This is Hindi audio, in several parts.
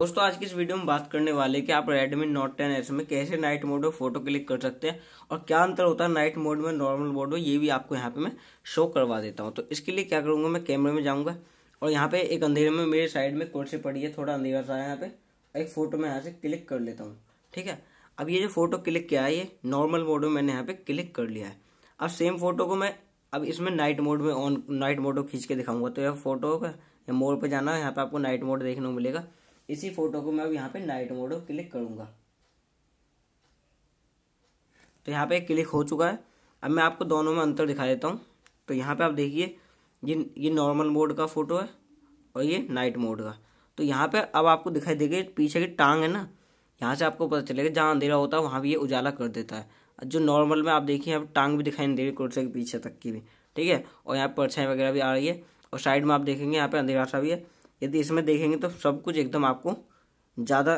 दोस्तों आज की इस वीडियो में बात करने वाले कि आप रेडमी नोट टेन एस में कैसे नाइट मोड में फोटो क्लिक कर सकते हैं और क्या अंतर होता है नाइट मोड में नॉर्मल मोड में ये भी आपको यहाँ पे मैं शो करवा देता हूँ तो इसके लिए क्या करूँगा मैं कैमरे में जाऊँगा और यहाँ पे एक अंधेरे में मेरे साइड में कुर्सी पड़ी है थोड़ा अंधेरा सा है यहाँ पे एक फ़ोटो मैं यहाँ से क्लिक कर लेता हूँ ठीक है अब ये जो फ़ोटो क्लिक किया है ये नॉर्मल मोड में मैंने यहाँ पे क्लिक कर लिया है अब सेम फोटो को मैं अब इसमें नाइट मोड में ऑन नाइट मोड को खींच के दिखाऊंगा तो यह फोटो का मोड पर जाना है यहाँ पे आपको नाइट मोड देखने को मिलेगा इसी फोटो को मैं अब यहाँ पे नाइट मोड क्लिक करूँगा तो यहाँ पे क्लिक हो चुका है अब मैं आपको दोनों में अंतर दिखा देता हूँ तो यहाँ पे आप देखिए ये ये नॉर्मल मोड का फ़ोटो है और ये नाइट मोड का तो यहाँ पे अब आपको दिखाई देगी पीछे की टांग है ना यहाँ से आपको पता चलेगा जहाँ अंधेरा होता है वहाँ भी ये उजाला कर देता है जो नॉर्मल में आप देखिए यहाँ टांग भी दिखाई नहीं दे रही कुर्से के पीछे तक की भी ठीक है और यहाँ परछाई वगैरह भी आ रही है और साइड में आप देखेंगे यहाँ पे अंधेरा सा भी है यदि इसमें देखेंगे तो सब कुछ एकदम आपको ज़्यादा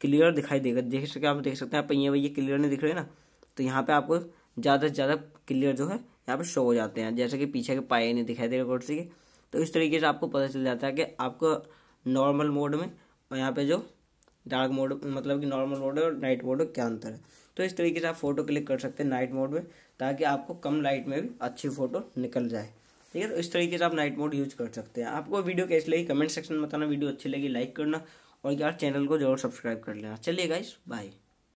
क्लियर दिखाई देगा देख सके आप देख सकते हैं आप ये भैया क्लियर नहीं दिख रहे ना तो यहाँ पे आपको ज़्यादा से ज़्यादा क्लियर जो है यहाँ पे शो हो जाते हैं जैसे कि पीछे के पाए नहीं दिखाई दे रहे कुर्सी के तो इस तरीके से आपको पता चल जाता है कि आपको नॉर्मल मोड में और यहाँ पे जो डार्क मोड मतलब कि नॉर्मल मोड है और नाइट मोड में क्या अंतर है तो इस तरीके से आप फोटो क्लिक कर सकते हैं नाइट मोड में ताकि आपको कम लाइट में भी अच्छी फोटो निकल जाए ठीक है तो इस तरीके से आप नाइट मोड यूज कर सकते हैं आपको वीडियो कैसी लगी कमेंट सेक्शन में बताना वीडियो अच्छी लगी लाइक करना और यार चैनल को जरूर सब्सक्राइब कर लेना चलिए गाइस बाय